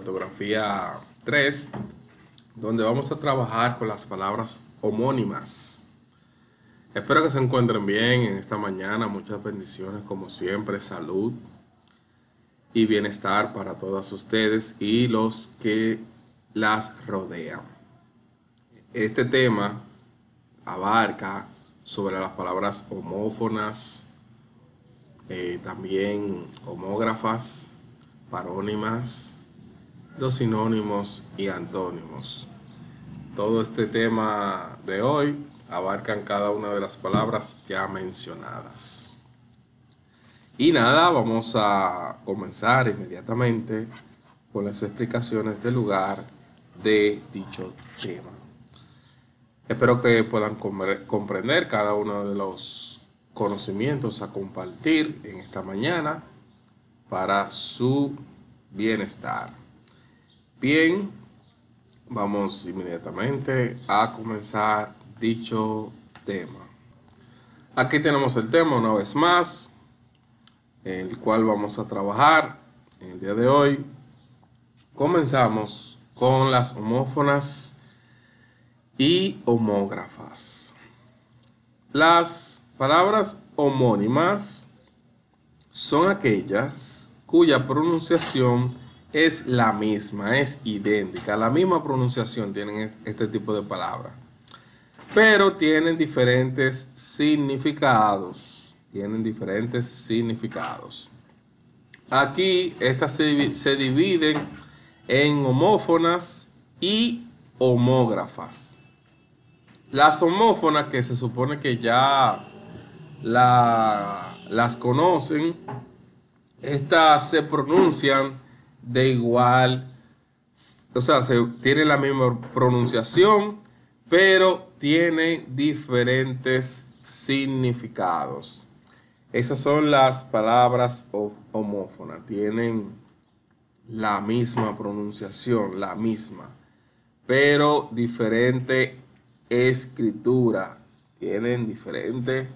ortografía 3, donde vamos a trabajar con las palabras homónimas. Espero que se encuentren bien en esta mañana. Muchas bendiciones, como siempre, salud y bienestar para todas ustedes y los que las rodean. Este tema abarca sobre las palabras homófonas, eh, también homógrafas, parónimas, los sinónimos y antónimos. Todo este tema de hoy abarcan cada una de las palabras ya mencionadas. Y nada, vamos a comenzar inmediatamente con las explicaciones del lugar de dicho tema. Espero que puedan comprender cada uno de los conocimientos a compartir en esta mañana para su bienestar. Bien, vamos inmediatamente a comenzar dicho tema. Aquí tenemos el tema una vez más, el cual vamos a trabajar en el día de hoy. Comenzamos con las homófonas y homógrafas. Las palabras homónimas son aquellas cuya pronunciación es la misma, es idéntica, la misma pronunciación tienen e-, este tipo de palabras, pero tienen diferentes significados, tienen diferentes significados. Aquí estas se, dividen en homófonas y homógrafas. Las homófonas que se supone que ya las conocen, estas se pronuncian de igual, o sea, se, tiene la misma pronunciación, pero tiene diferentes significados. Esas son las palabras homófonas, tienen la misma pronunciación, la misma, pero diferente escritura, tienen diferente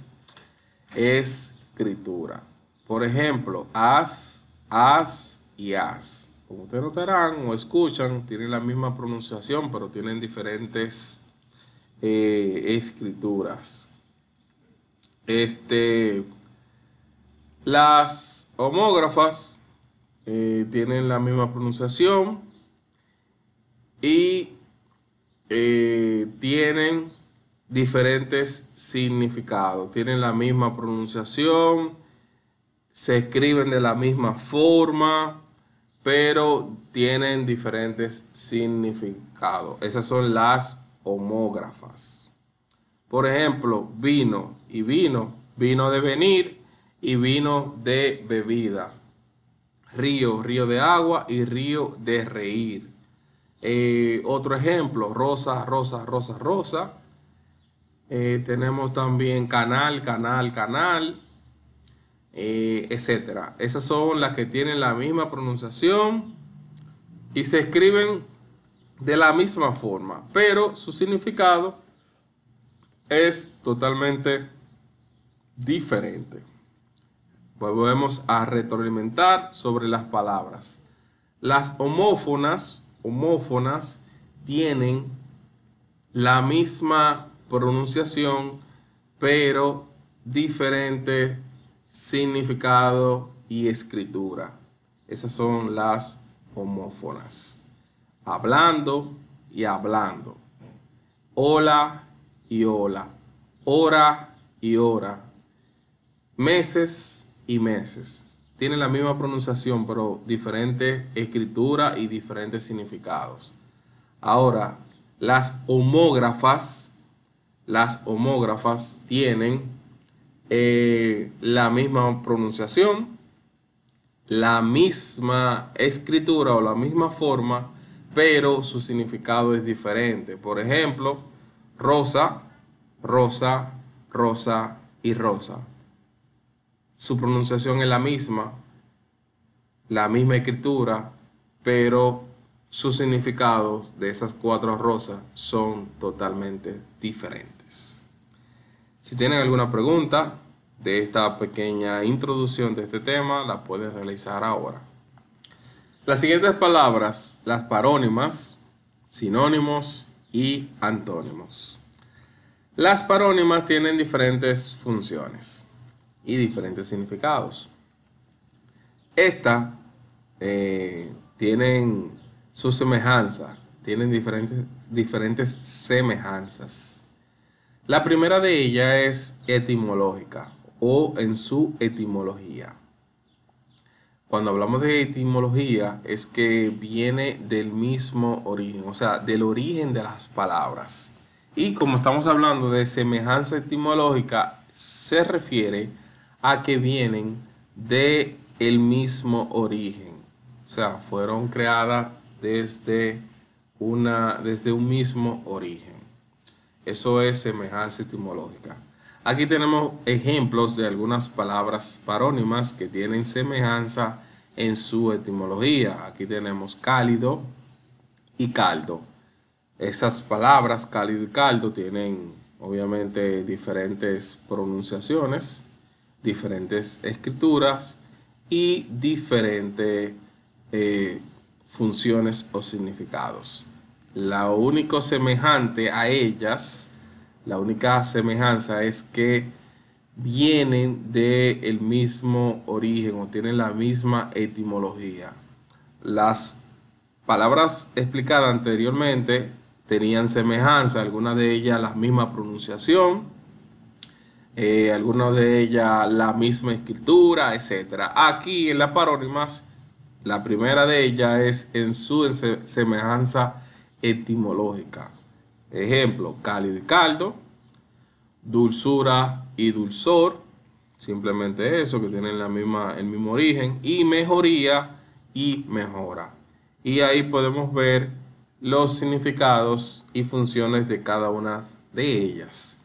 escritura. Por ejemplo, as, as, y as. Como ustedes notarán o escuchan, tienen la misma pronunciación, pero tienen diferentes eh, escrituras. Este, las homógrafas eh, tienen la misma pronunciación y eh, tienen diferentes significados. Tienen la misma pronunciación, se escriben de la misma forma, pero tienen diferentes significados. Esas son las homógrafas. Por ejemplo, vino y vino, vino de venir y vino de bebida. Río, río de agua y río de reír. Eh, otro ejemplo, rosa, rosa, rosa, rosa. Eh, tenemos también canal, canal, canal. Eh, etcétera. Esas son las que tienen la misma pronunciación y se escriben de la misma forma, pero su significado es totalmente diferente. Volvemos a retroalimentar sobre las palabras. Las homófonas, homófonas tienen la misma pronunciación, pero diferente significado y escritura. Esas son las homófonas. Hablando y hablando. Hola y hola. Hora y hora. Meses y meses. Tienen la misma pronunciación, pero diferente escritura y diferentes significados. Ahora, las homógrafas, las homógrafas tienen la misma pronunciación, la misma escritura o la misma forma, pero su significado es diferente. Por ejemplo, rosa, rosa, rosa y rosa. Su pronunciación es la misma, la misma escritura, pero sus significados de esas cuatro rosas son totalmente diferentes. Si tienen alguna pregunta, de esta pequeña introducción de este tema la puedes realizar ahora. Las siguientes palabras, las parónimas, sinónimos y antónimos. Las parónimas tienen diferentes funciones y diferentes significados. Estas eh, tienen su semejanza, tienen diferentes, diferentes semejanzas. La primera de ellas es etimológica o en su etimología. Cuando hablamos de etimología es que viene del mismo origen, o sea, del origen de las palabras. Y como estamos hablando de semejanza etimológica, se refiere a que vienen de el mismo origen. O sea, fueron creadas desde, una, desde un mismo origen. Eso es semejanza etimológica. Aquí tenemos ejemplos de algunas palabras parónimas que tienen semejanza en su etimología. Aquí tenemos cálido y caldo. Esas palabras cálido y caldo tienen obviamente diferentes pronunciaciones, diferentes escrituras y diferentes eh, funciones o significados. Lo único semejante a ellas la única semejanza es que vienen del mismo origen o tienen la misma etimología. Las palabras explicadas anteriormente tenían semejanza, algunas de ellas la misma pronunciación, eh, algunas de ellas la misma escritura, etc. Aquí en las parónimas, la primera de ellas es en su semejanza etimológica. Ejemplo, cálido y caldo, dulzura y dulzor, simplemente eso, que tienen la misma, el mismo origen, y mejoría y mejora. Y ahí podemos ver los significados y funciones de cada una de ellas.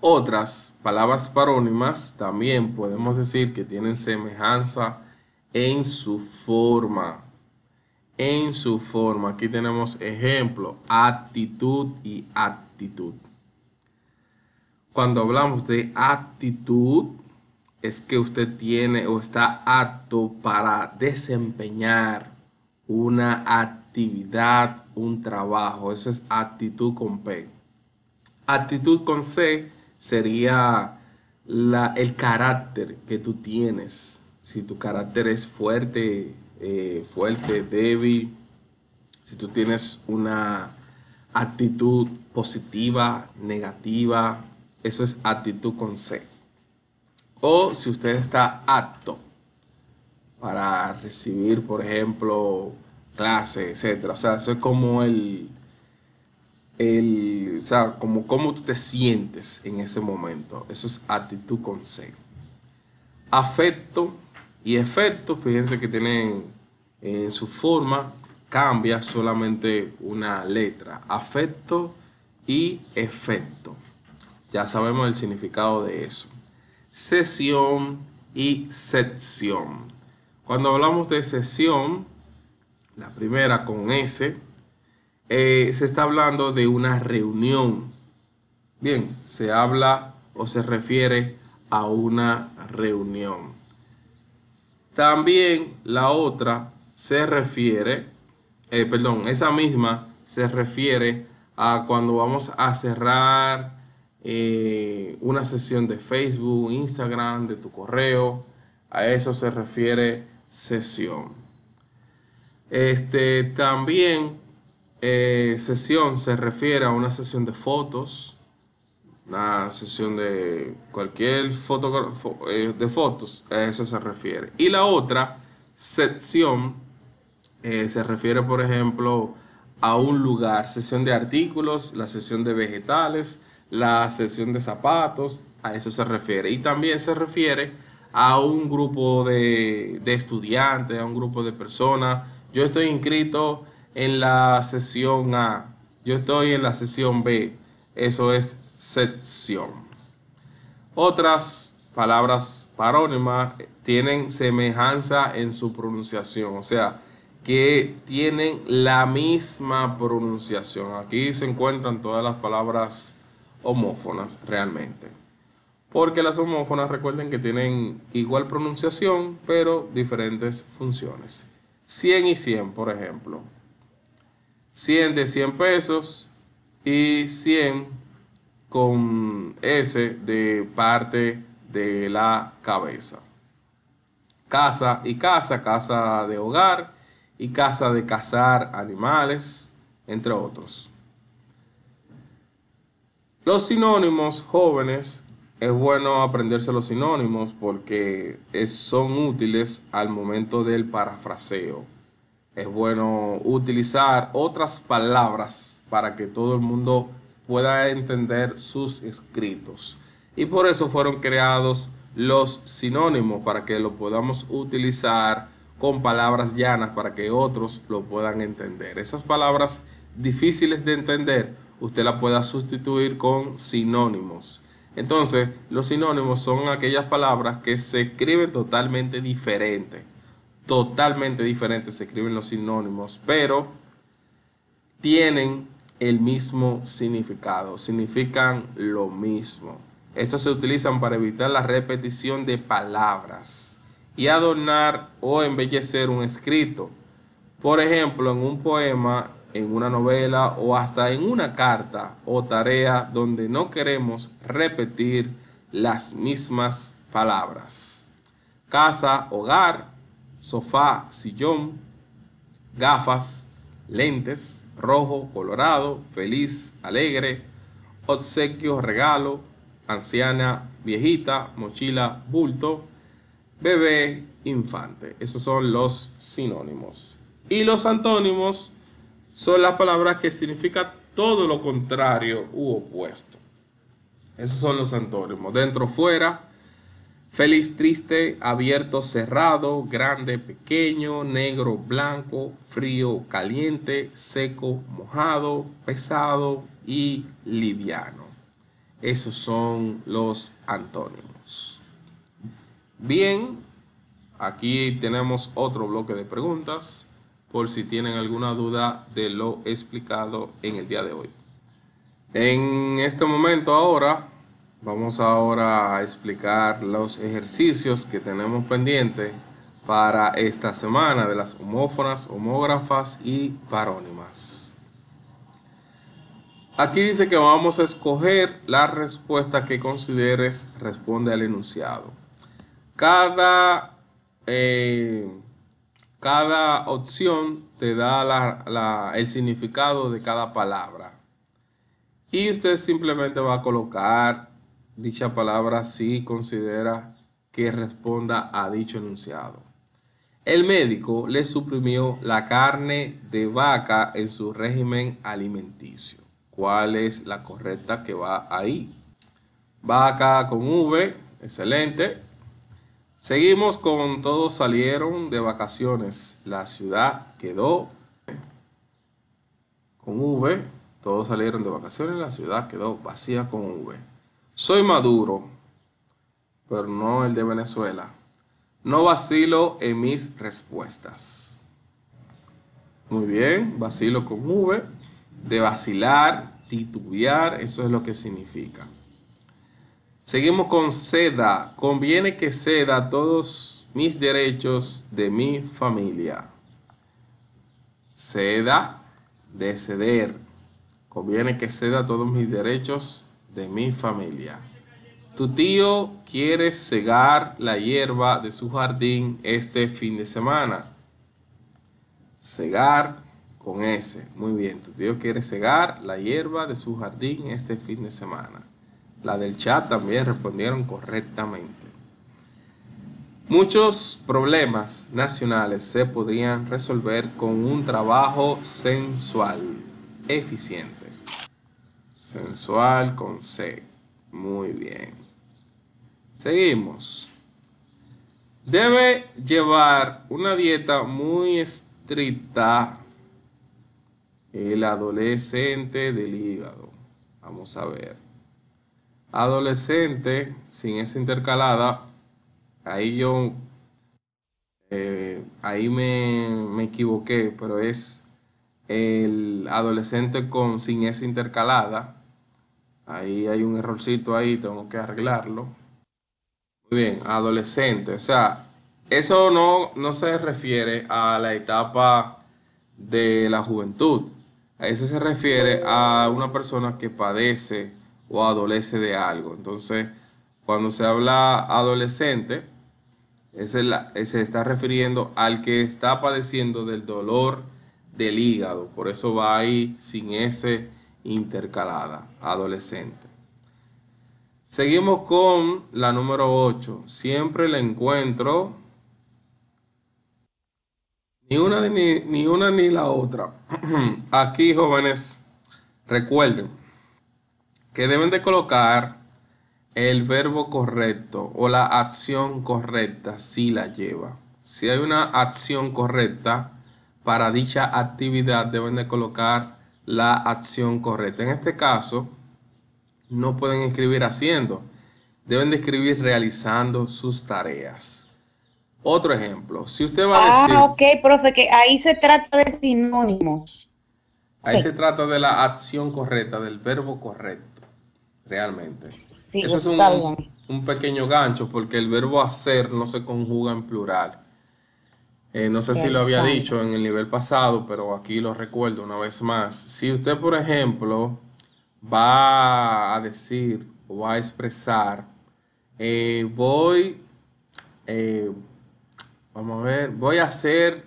Otras palabras parónimas también podemos decir que tienen semejanza en su forma en su forma. Aquí tenemos ejemplo, actitud y actitud. Cuando hablamos de actitud, es que usted tiene o está apto para desempeñar una actividad, un trabajo. Eso es actitud con P. Actitud con C sería el carácter que tú tienes. Si tu carácter es fuerte, eh, fuerte, débil, si tú tienes una actitud positiva, negativa, eso es actitud con C. O si usted está apto para recibir, por ejemplo, clases, etc. O sea, eso es como el, el o sea, como cómo tú te sientes en ese momento. Eso es actitud con C. Afecto y efecto, Fíjense que tienen en eh, su forma, cambia solamente una letra, afecto y efecto. Ya sabemos el significado de eso. Sesión y sección. Cuando hablamos de sesión, la primera con S, eh, se está hablando de una reunión. Bien, se habla o se refiere a una reunión. También la otra se refiere, eh, perdón, esa misma se refiere a cuando vamos a cerrar eh, una sesión de Facebook, Instagram, de tu correo. A eso se refiere sesión. Este, también eh, sesión se refiere a una sesión de fotos, la sesión de cualquier foto eh, de fotos, a eso se refiere. Y la otra sección eh, se refiere, por ejemplo, a un lugar, sesión de artículos, la sesión de vegetales, la sesión de zapatos, a eso se refiere. Y también se refiere a un grupo de, de estudiantes, a un grupo de personas. Yo estoy inscrito en la sesión A, yo estoy en la sesión B. Eso es sección. Otras palabras parónimas tienen semejanza en su pronunciación, o sea, que tienen la misma pronunciación. Aquí se encuentran todas las palabras homófonas realmente. Porque las homófonas recuerden que tienen igual pronunciación, pero diferentes funciones. 100 y 100, por ejemplo. 100 de 100 pesos y 100 con S de parte de la cabeza. Casa y casa, casa de hogar y casa de cazar animales, entre otros. Los sinónimos jóvenes, es bueno aprenderse los sinónimos porque son útiles al momento del parafraseo. Es bueno utilizar otras palabras para que todo el mundo pueda entender sus escritos. Y por eso fueron creados los sinónimos, para que lo podamos utilizar con palabras llanas, para que otros lo puedan entender. Esas palabras difíciles de entender, usted las pueda sustituir con sinónimos. Entonces, los sinónimos son aquellas palabras que se escriben totalmente diferente. Totalmente diferentes se escriben los sinónimos, pero tienen el mismo significado, significan lo mismo. Estos se utilizan para evitar la repetición de palabras y adornar o embellecer un escrito. Por ejemplo, en un poema, en una novela o hasta en una carta o tarea donde no queremos repetir las mismas palabras. Casa, hogar, sofá, sillón, gafas, lentes, rojo, colorado, feliz, alegre, obsequio, regalo, anciana, viejita, mochila, bulto, bebé, infante. Esos son los sinónimos. Y los antónimos son las palabras que significan todo lo contrario u opuesto. Esos son los antónimos. Dentro, fuera, Feliz, triste, abierto, cerrado, grande, pequeño, negro, blanco, frío, caliente, seco, mojado, pesado y liviano. Esos son los antónimos. Bien, aquí tenemos otro bloque de preguntas por si tienen alguna duda de lo explicado en el día de hoy. En este momento ahora Vamos ahora a explicar los ejercicios que tenemos pendientes para esta semana de las homófonas, homógrafas y parónimas. Aquí dice que vamos a escoger la respuesta que consideres responde al enunciado. Cada, eh, cada opción te da el significado de cada palabra. Y usted simplemente va a colocar dicha palabra si considera que responda a dicho enunciado. El médico le suprimió la carne de vaca en su régimen alimenticio. ¿Cuál es la correcta que va ahí? Vaca con V, excelente. Seguimos con todos salieron de vacaciones. La ciudad quedó con V. Todos salieron de vacaciones. La ciudad quedó vacía con V. Soy maduro, pero no el de Venezuela. No vacilo en mis respuestas. Muy bien, vacilo con V. De vacilar, titubear, eso es lo que significa. Seguimos con seda. Conviene que ceda todos mis derechos de mi familia. Seda, de ceder. Conviene que ceda todos mis derechos de mi familia. Tu tío quiere cegar la hierba de su jardín este fin de semana. Cegar con S. Muy bien, tu tío quiere cegar la hierba de su jardín este fin de semana. La del chat también respondieron correctamente. Muchos problemas nacionales se podrían resolver con un trabajo sensual, eficiente. Sensual con C. Muy bien. Seguimos. Debe llevar una dieta muy estricta el adolescente del hígado. Vamos a ver. Adolescente, sin esa intercalada, ahí yo, eh, ahí me, equivoqué, pero es el adolescente con, sin esa intercalada Ahí hay un errorcito ahí, tengo que arreglarlo. Muy bien, adolescente. O sea, eso no, no se refiere a la etapa de la juventud. A eso se refiere a una persona que padece o adolece de algo. Entonces, cuando se habla adolescente, se está refiriendo al que está padeciendo del dolor del hígado. Por eso va ahí sin ese intercalada, adolescente. Seguimos con la número 8. Siempre le encuentro ni una ni, ni una ni la otra. Aquí, jóvenes, recuerden que deben de colocar el verbo correcto o la acción correcta si la lleva. Si hay una acción correcta para dicha actividad, deben de colocar la acción correcta. En este caso, no pueden escribir haciendo, deben de escribir realizando sus tareas. Otro ejemplo, si usted va a ah, decir... Ah, ok, profe, que ahí se trata de sinónimos. Ahí se trata de la acción correcta, del verbo correcto, realmente. Sí, Eso es un, un pequeño gancho porque el verbo hacer no se conjuga en plural. Eh, no sé si lo había dicho en el nivel pasado, pero aquí lo recuerdo una vez más. Si usted, por ejemplo, va a decir o va a expresar, eh, voy, eh, vamos a ver, voy a hacer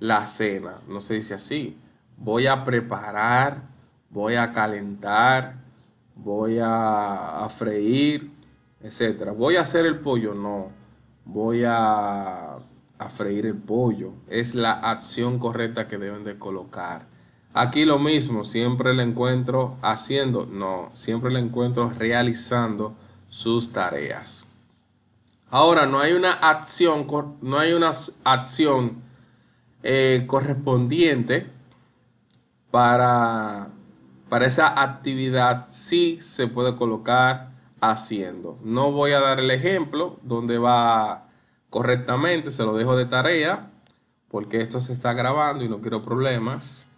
la cena, no se dice así, voy a preparar, voy a calentar, voy a, a freír, etc. Voy a hacer el pollo, no, voy a a freír el pollo. Es la acción correcta que deben de colocar. Aquí lo mismo, siempre le encuentro haciendo, no, siempre le encuentro realizando sus tareas. Ahora, no hay una acción, no hay una acción eh, correspondiente para, para esa actividad, sí se puede colocar haciendo. No voy a dar el ejemplo donde va correctamente, se lo dejo de tarea, porque esto se está grabando y no quiero problemas.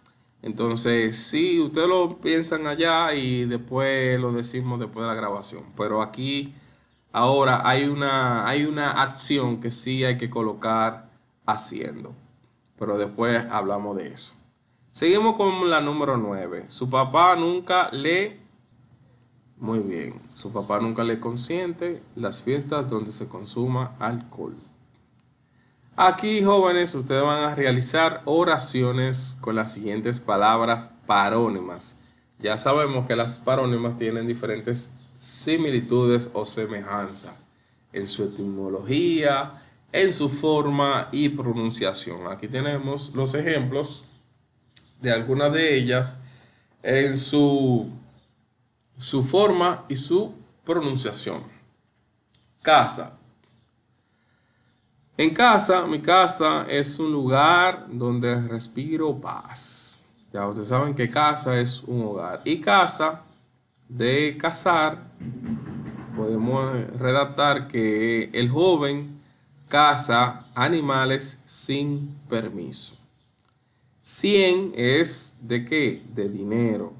Entonces, sí, ustedes lo piensan allá y después lo decimos después de la grabación. Pero aquí, ahora, hay una, hay una acción que sí hay que colocar haciendo. Pero después hablamos de eso. Seguimos con la número 9. Su papá nunca le muy bien, su papá nunca le consiente las fiestas donde se consuma alcohol. Aquí, jóvenes, ustedes van a realizar oraciones con las siguientes palabras parónimas. Ya sabemos que las parónimas tienen diferentes similitudes o semejanzas. en su etimología, en su forma y pronunciación. Aquí tenemos los ejemplos de algunas de ellas en su su forma y su pronunciación. Casa. En casa, mi casa es un lugar donde respiro paz. Ya ustedes saben que casa es un hogar. Y casa, de cazar, podemos redactar que el joven caza animales sin permiso. 100 es de qué? De dinero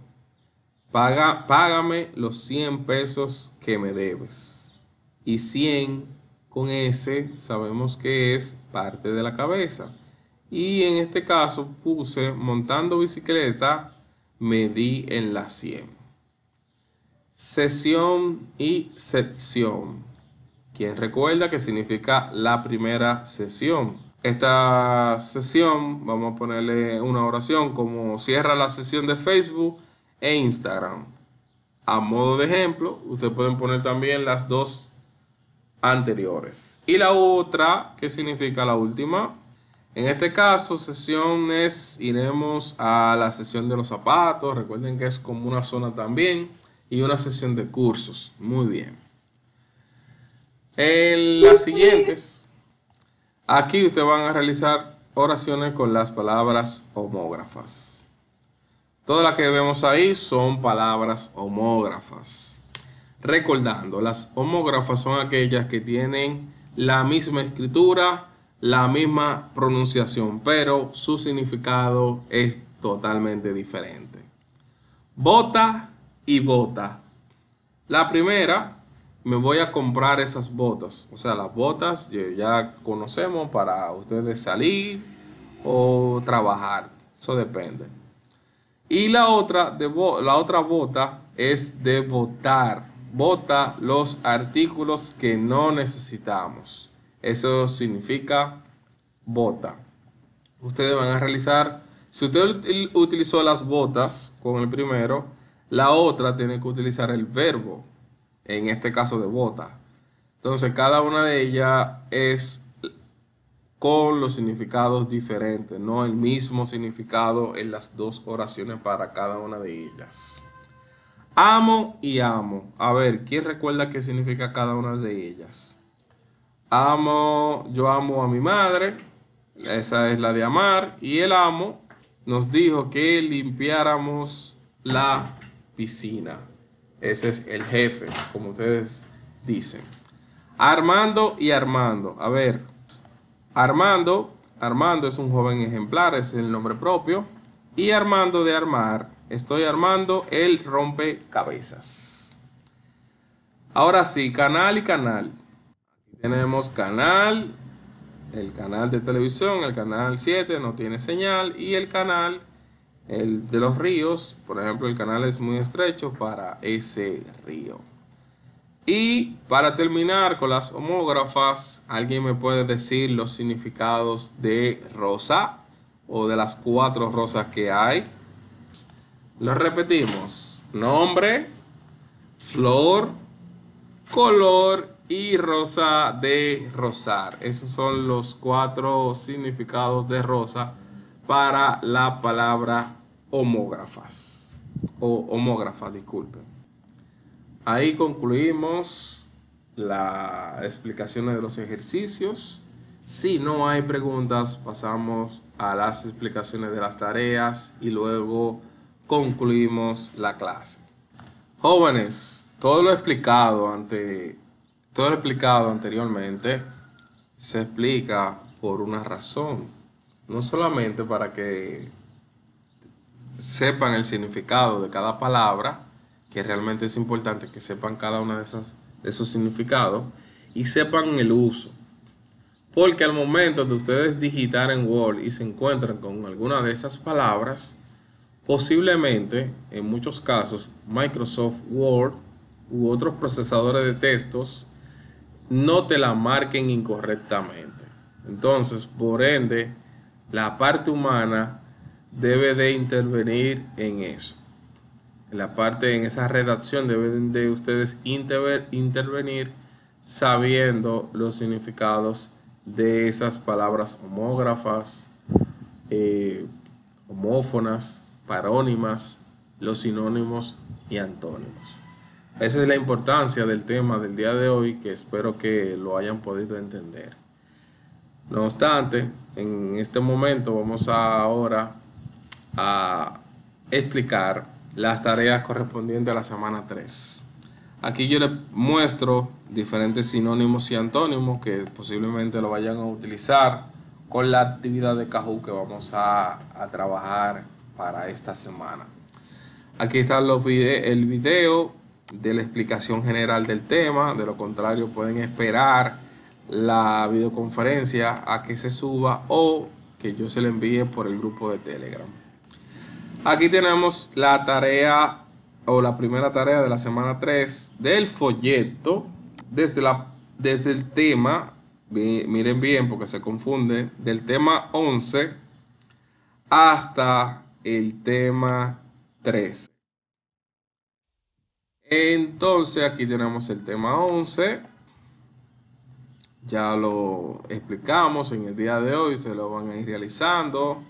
págame los 100 pesos que me debes. Y 100 con S sabemos que es parte de la cabeza. Y en este caso puse montando bicicleta, me di en la 100. Sesión y sección. Quien recuerda que significa la primera sesión. Esta sesión, vamos a ponerle una oración como cierra la sesión de Facebook e Instagram. A modo de ejemplo, ustedes pueden poner también las dos anteriores. Y la otra, ¿qué significa la última? En este caso, sesiones, iremos a la sesión de los zapatos. Recuerden que es como una zona también. Y una sesión de cursos. Muy bien. En las siguientes, aquí ustedes van a realizar oraciones con las palabras homógrafas. Todas las que vemos ahí son palabras homógrafas. Recordando, las homógrafas son aquellas que tienen la misma escritura, la misma pronunciación, pero su significado es totalmente diferente. Bota y bota. La primera, me voy a comprar esas botas. O sea, las botas ya conocemos para ustedes salir o trabajar. Eso depende. Y la otra, de, la otra bota es de votar. Bota los artículos que no necesitamos. Eso significa bota. Ustedes van a realizar, si usted utilizó las botas con el primero, la otra tiene que utilizar el verbo, en este caso de bota. Entonces cada una de ellas es con los significados diferentes, no el mismo significado en las dos oraciones para cada una de ellas. Amo y amo. A ver, ¿quién recuerda qué significa cada una de ellas? Amo, yo amo a mi madre, esa es la de amar, y el amo nos dijo que limpiáramos la piscina. Ese es el jefe, como ustedes dicen. Armando y Armando. A ver, Armando, Armando es un joven ejemplar, es el nombre propio. Y Armando de armar, estoy armando el rompecabezas. Ahora sí, canal y canal. Tenemos canal, el canal de televisión, el canal 7 no tiene señal y el canal el de los ríos, por ejemplo, el canal es muy estrecho para ese río. Y para terminar con las homógrafas, ¿alguien me puede decir los significados de rosa o de las cuatro rosas que hay? Lo repetimos. Nombre, flor, color y rosa de rosar. Esos son los cuatro significados de rosa para la palabra homógrafas. O homógrafa, disculpen. Ahí concluimos la explicación de los ejercicios. Si no hay preguntas, pasamos a las explicaciones de las tareas y luego concluimos la clase. Jóvenes, todo lo explicado ante todo lo explicado anteriormente se explica por una razón, no solamente para que sepan el significado de cada palabra, que realmente es importante que sepan cada uno de, esas, esos significados y sepan el uso. Porque al momento de ustedes digitar en Word y se encuentran con alguna de esas palabras, posiblemente en muchos casos Microsoft Word u otros procesadores de textos no te la marquen incorrectamente. Entonces, por ende, la parte humana debe de intervenir en eso en la parte, en esa redacción deben de ustedes intervenir sabiendo los significados de esas palabras homógrafas, eh, homófonas, parónimas, los sinónimos y antónimos. Esa es la importancia del tema del día de hoy que espero que lo hayan podido entender. No obstante, en este momento vamos ahora a explicar las tareas correspondientes a la semana 3. Aquí yo les muestro diferentes sinónimos y antónimos que posiblemente lo vayan a utilizar con la actividad de Kahoot que vamos a, trabajar para esta semana. Aquí está el video de la explicación general del tema. De lo contrario, pueden esperar la videoconferencia a que se suba o que yo se le envíe por el grupo de Telegram. Aquí tenemos la tarea o la primera tarea de la semana 3 del folleto desde, la, desde el tema, miren bien porque se confunde, del tema 11 hasta el tema 3. Entonces aquí tenemos el tema 11. Ya lo explicamos en el día de hoy, se lo van a ir realizando.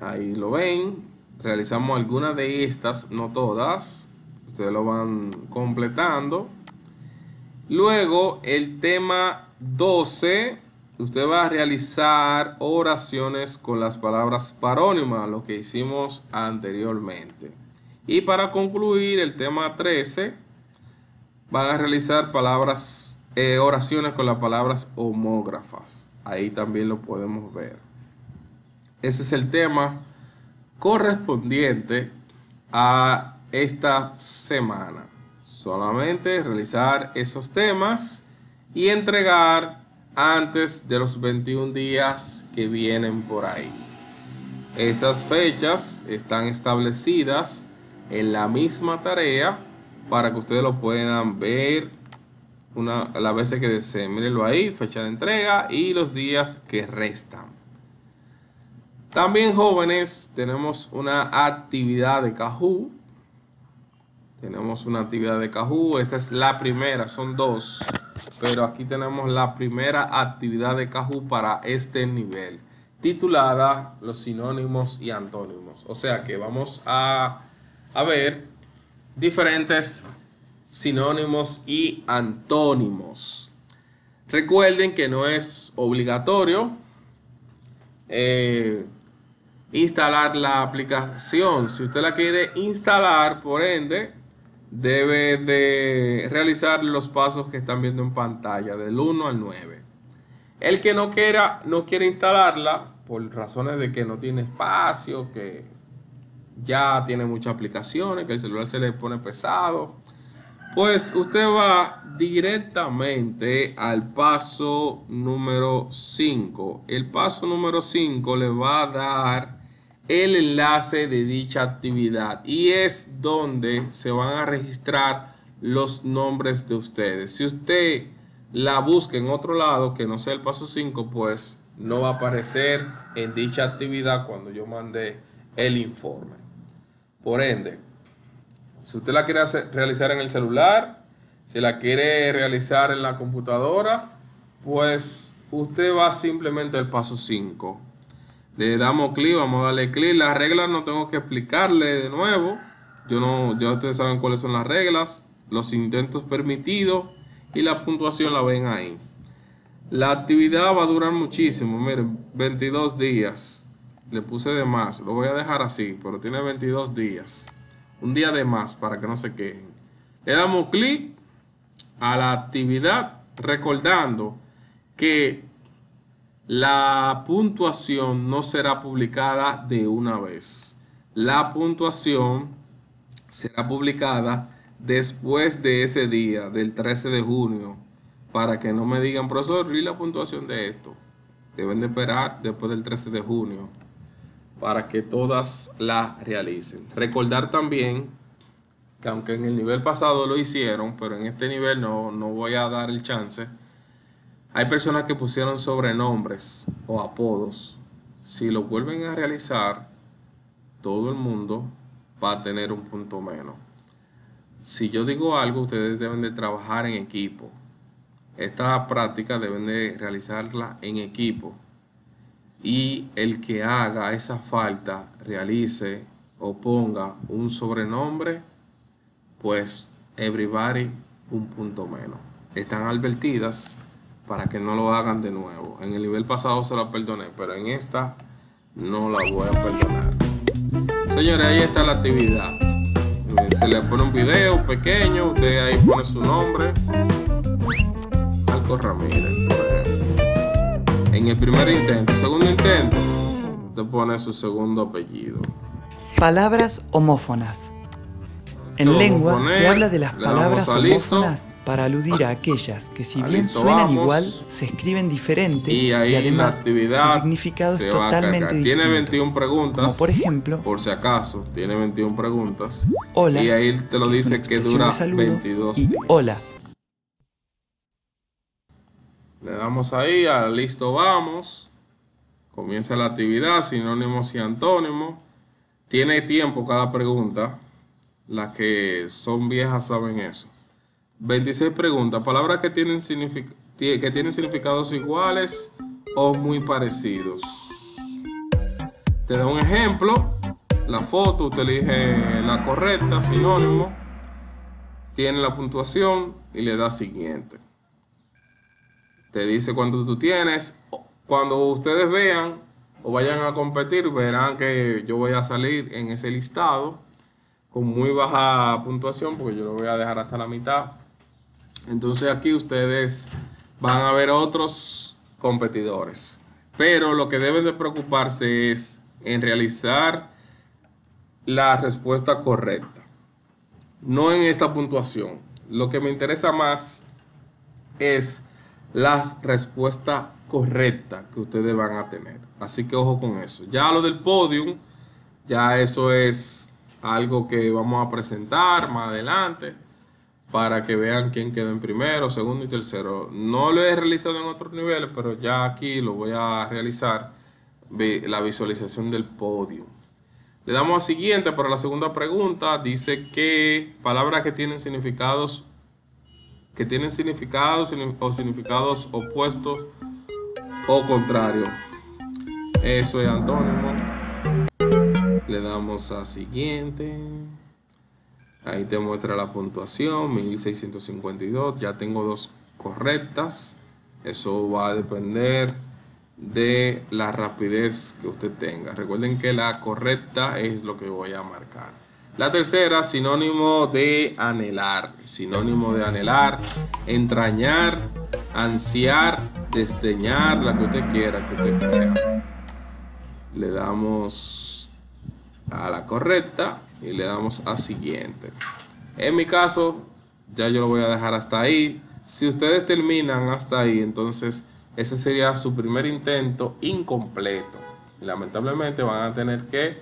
Ahí lo ven, realizamos algunas de estas, no todas, ustedes lo van completando. Luego, el tema 12, usted va a realizar oraciones con las palabras parónimas, lo que hicimos anteriormente. Y para concluir, el tema 13, van a realizar palabras, eh, oraciones con las palabras homógrafas. Ahí también lo podemos ver. Ese es el tema correspondiente a esta semana. Solamente realizar esos temas y entregar antes de los 21 días que vienen por ahí. Esas fechas están establecidas en la misma tarea para que ustedes lo puedan ver una, la veces que deseen. Mírenlo ahí, fecha de entrega y los días que restan. También jóvenes, tenemos una actividad de Cajú. Tenemos una actividad de Cajú. Esta es la primera, son dos. Pero aquí tenemos la primera actividad de Cajú para este nivel. Titulada Los sinónimos y antónimos. O sea que vamos a, a ver diferentes sinónimos y antónimos. Recuerden que no es obligatorio. Eh, instalar la aplicación. Si usted la quiere instalar, por ende, debe de realizar los pasos que están viendo en pantalla, del 1 al 9. El que no quiera, no quiere instalarla, por razones de que no tiene espacio, que ya tiene muchas aplicaciones, que el celular se le pone pesado, pues usted va directamente al paso número 5. El paso número 5 le va a dar el enlace de dicha actividad y es donde se van a registrar los nombres de ustedes. Si usted la busca en otro lado que no sea el paso 5, pues no va a aparecer en dicha actividad cuando yo mande el informe. Por ende, si usted la quiere realizar en el celular, si la quiere realizar en la computadora, pues usted va simplemente al paso 5. Le damos clic, vamos a darle clic. Las reglas no tengo que explicarle de nuevo. Yo no, ya ustedes saben cuáles son las reglas, los intentos permitidos y la puntuación la ven ahí. La actividad va a durar muchísimo, miren, 22 días. Le puse de más, lo voy a dejar así, pero tiene 22 días. Un día de más para que no se quejen. Le damos clic a la actividad recordando que la puntuación no será publicada de una vez. La puntuación será publicada después de ese día, del 13 de junio, para que no me digan, profesor, ¿y la puntuación de esto? Deben de esperar después del 13 de junio para que todas la realicen. Recordar también que aunque en el nivel pasado lo hicieron, pero en este nivel no, no voy a dar el chance hay personas que pusieron sobrenombres o apodos. Si lo vuelven a realizar, todo el mundo va a tener un punto menos. Si yo digo algo, ustedes deben de trabajar en equipo. Esta práctica deben de realizarla en equipo. Y el que haga esa falta, realice o ponga un sobrenombre, pues everybody un punto menos. Están advertidas para que no lo hagan de nuevo. En el nivel pasado se la perdoné, pero en esta no la voy a perdonar. Señores, ahí está la actividad. Eh, se le pone un video pequeño, usted ahí pone su nombre. Marco Ramírez, pues. En el primer intento, segundo intento, usted pone su segundo apellido. Palabras homófonas. En lengua se habla de las palabras homófonas para aludir a ah, aquellas que si bien suenan igual, se escriben diferente y, ahí además su significado es totalmente Tiene 21 preguntas. por ejemplo, por si acaso, tiene 21 preguntas. Hola. Y ahí te lo dice que dura 22 Hola. Le damos ahí a listo vamos. Comienza la actividad, sinónimos y antónimos. Tiene tiempo cada pregunta las que son viejas saben eso. 26 preguntas. Palabras que tienen, que tienen significados iguales o muy parecidos. Te da un ejemplo. La foto, usted elige la correcta, sinónimo. Tiene la puntuación y le da siguiente. Te dice cuánto tú tienes. Cuando ustedes vean o vayan a competir, verán que yo voy a salir en ese listado con muy baja puntuación, porque yo lo voy a dejar hasta la mitad. Entonces aquí ustedes van a ver otros competidores. Pero lo que deben de preocuparse es en realizar la respuesta correcta. No en esta puntuación. Lo que me interesa más es la respuesta correcta que ustedes van a tener. Así que ojo con eso. Ya lo del podium, ya eso es algo que vamos a presentar más adelante para que vean quién quedó en primero, segundo y tercero. No lo he realizado en otros niveles, pero ya aquí lo voy a realizar, la visualización del podio. Le damos a siguiente para la segunda pregunta. Dice que palabras que tienen significados que tienen significados o significados opuestos o contrarios. Eso es antónimo le damos a siguiente. Ahí te muestra la puntuación, 1652. Ya tengo dos correctas. Eso va a depender de la rapidez que usted tenga. Recuerden que la correcta es lo que voy a marcar. La tercera, sinónimo de anhelar. Sinónimo de anhelar, entrañar, ansiar, desdeñar, la que usted quiera, que usted crea. Le damos a la correcta y le damos a siguiente. En mi caso, ya yo lo voy a dejar hasta ahí. Si ustedes terminan hasta ahí, entonces ese sería su primer intento incompleto. lamentablemente van a tener que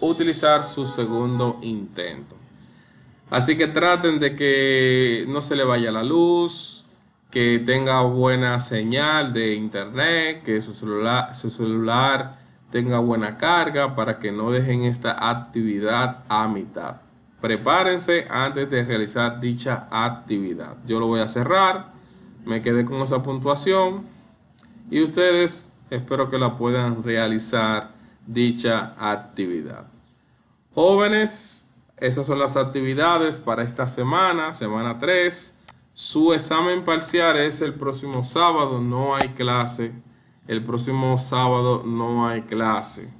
utilizar su segundo intento. Así que traten de que no se le vaya la luz, que tenga buena señal de internet, que su celular, su celular tenga buena carga para que no dejen esta actividad a mitad. Prepárense antes de realizar dicha actividad. Yo lo voy a cerrar, me quedé con esa puntuación y ustedes espero que la puedan realizar dicha actividad. Jóvenes, esas son las actividades para esta semana, semana 3. Su examen parcial es el próximo sábado, no hay clase el próximo sábado no hay clase.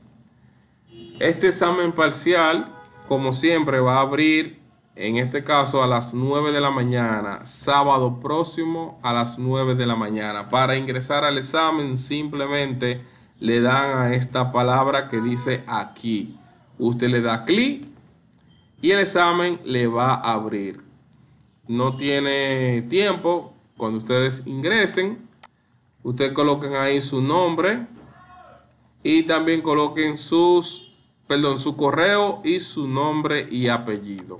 Este examen parcial, como siempre, va a abrir, en este caso, a las 9 de la mañana, sábado próximo a las 9 de la mañana. Para ingresar al examen, simplemente le dan a esta palabra que dice aquí. Usted le da clic y el examen le va a abrir. No tiene tiempo cuando ustedes ingresen Ustedes coloquen ahí su nombre y también coloquen sus, perdón, su correo y su nombre y apellido.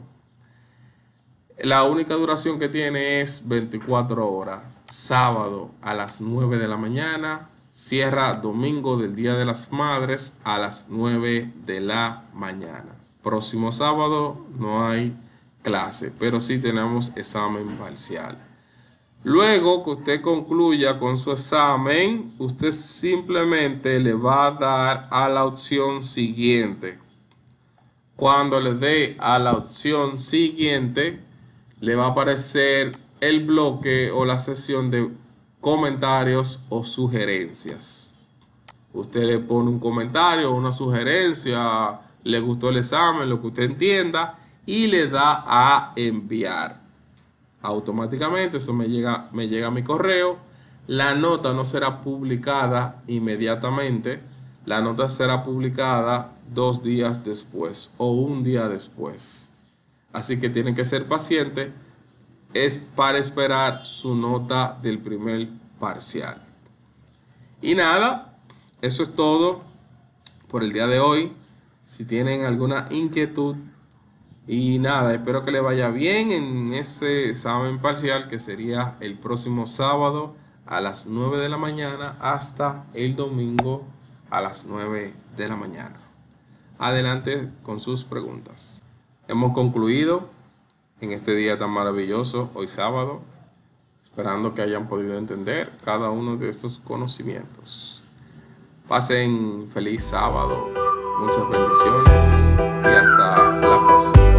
La única duración que tiene es 24 horas, sábado a las 9 de la mañana, cierra domingo del Día de las Madres a las 9 de la mañana. Próximo sábado no hay clase, pero sí tenemos examen parcial. Luego que usted concluya con su examen, usted simplemente le va a dar a la opción siguiente. Cuando le dé a la opción siguiente, le va a aparecer el bloque o la sesión de comentarios o sugerencias. Usted le pone un comentario o una sugerencia, le gustó el examen, lo que usted entienda, y le da a enviar automáticamente, eso me llega, me llega a mi correo. La nota no será publicada inmediatamente, la nota será publicada dos días después o un día después. Así que tienen que ser pacientes es para esperar su nota del primer parcial. Y nada, eso es todo por el día de hoy. Si tienen alguna inquietud y nada, espero que le vaya bien en ese examen parcial que sería el próximo sábado a las 9 de la mañana hasta el domingo a las 9 de la mañana. Adelante con sus preguntas. Hemos concluido en este día tan maravilloso, hoy sábado, esperando que hayan podido entender cada uno de estos conocimientos. Pasen feliz sábado, muchas bendiciones y hasta la próxima.